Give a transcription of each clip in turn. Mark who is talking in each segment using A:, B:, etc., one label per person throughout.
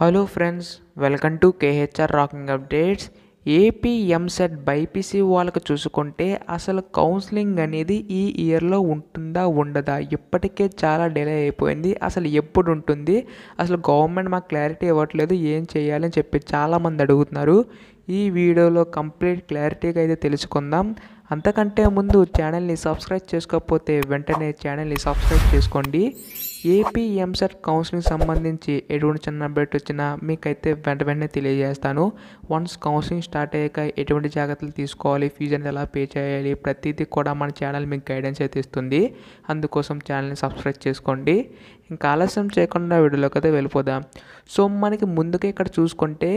A: hello friends welcome to KHR rocking updates AP EAMCET BiPC వాళ్ళకు చూసుకుంటే అసలు counselling అనేది ఈ ఇయర్లో ఉంటుందా ఉండదా ఇప్పటికే చాలా డిలే అయిపోయింది అసలు ఎప్పుడు ఉంటుంది అసలు గవర్నమెంట్ మాకు క్లారిటీ ఇవ్వట్లేదు ఏం చేయాలని చెప్పి చాలామంది అడుగుతున్నారు ఈ వీడియోలో కంప్లీట్ క్లారిటీగా అయితే తెలుసుకుందాం అంతకంటే ముందు ఛానల్ని సబ్స్క్రైబ్ చేసుకోకపోతే వెంటనే ఛానల్ని సబ్స్క్రైబ్ చేసుకోండి ఏపీ ఎంసెట్ కౌన్సిలింగ్ సంబంధించి ఎటువంటి చిన్న అప్డేట్ వచ్చినా మీకైతే వెంట వెంటనే తెలియజేస్తాను వన్స్ కౌన్సిలింగ్ స్టార్ట్ అయ్యాక ఎటువంటి జాగ్రత్తలు తీసుకోవాలి ఫీజు అనేది ఎలా పే చేయాలి ప్రతిదీ కూడా మన ఛానల్ మీకు గైడెన్స్ అయితే ఇస్తుంది అందుకోసం ఛానల్ని సబ్స్క్రైబ్ చేసుకోండి ఇంకా ఆలస్యం చేయకుండా వీడియోలోకి అయితే వెళ్ళిపోదాం సో మనకి ముందుగా ఇక్కడ చూసుకుంటే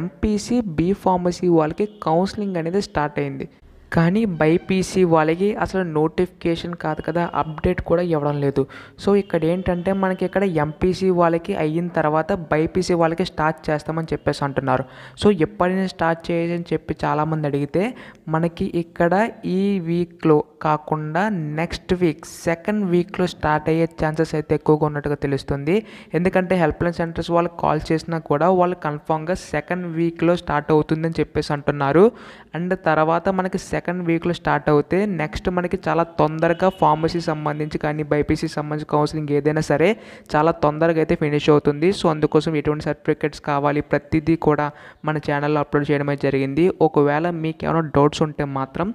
A: ఎంపీసీ బీ ఫార్మసీ వాళ్ళకి కౌన్సిలింగ్ అనేది స్టార్ట్ అయింది కానీ బైపీసీ వాళ్ళకి అసలు నోటిఫికేషన్ కాదు కదా అప్డేట్ కూడా ఇవ్వడం లేదు సో ఇక్కడ ఏంటంటే మనకి ఇక్కడ ఎంపీసీ వాళ్ళకి అయిన తర్వాత బైపీసీ వాళ్ళకి స్టార్ట్ చేస్తామని చెప్పేసి అంటున్నారు సో ఎప్పటి స్టార్ట్ చేయని చెప్పి చాలామంది అడిగితే మనకి ఇక్కడ ఈ వీక్లో కాకుండా నెక్స్ట్ వీక్ సెకండ్ వీక్లో స్టార్ట్ అయ్యే ఛాన్సెస్ అయితే ఎక్కువగా ఉన్నట్టుగా తెలుస్తుంది ఎందుకంటే హెల్ప్లైన్ సెంటర్స్ వాళ్ళు కాల్ చేసినా కూడా వాళ్ళు కన్ఫామ్గా సెకండ్ వీక్లో స్టార్ట్ అవుతుందని చెప్పేసి అంటున్నారు అండ్ తర్వాత మనకి సెకండ్ వీక్లో స్టార్ట్ అవుతే నెక్స్ట్ మనకి చాలా తొందరగా ఫార్మసీ సంబంధించి కానీ బైపీసీ సంబంధించి కౌన్సిలింగ్ ఏదైనా సరే చాలా తొందరగా అయితే ఫినిష్ అవుతుంది సో అందుకోసం ఎటువంటి సర్టిఫికేట్స్ కావాలి ప్రతిదీ కూడా మన ఛానల్లో అప్లోడ్ చేయడమే జరిగింది ఒకవేళ మీకు ఏమైనా డౌట్స్ ఉంటే మాత్రం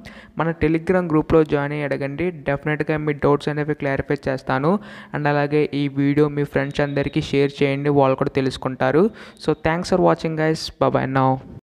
A: మన టెలిగ్రామ్ గ్రూప్లో జాయిన్ అయ్యి అడగండి డెఫినెట్గా మీ డౌట్స్ అనేవి క్లారిఫై చేస్తాను అండ్ అలాగే ఈ వీడియో మీ ఫ్రెండ్స్ అందరికీ షేర్ చేయండి వాళ్ళు కూడా తెలుసుకుంటారు so thanks for watching guys bye bye now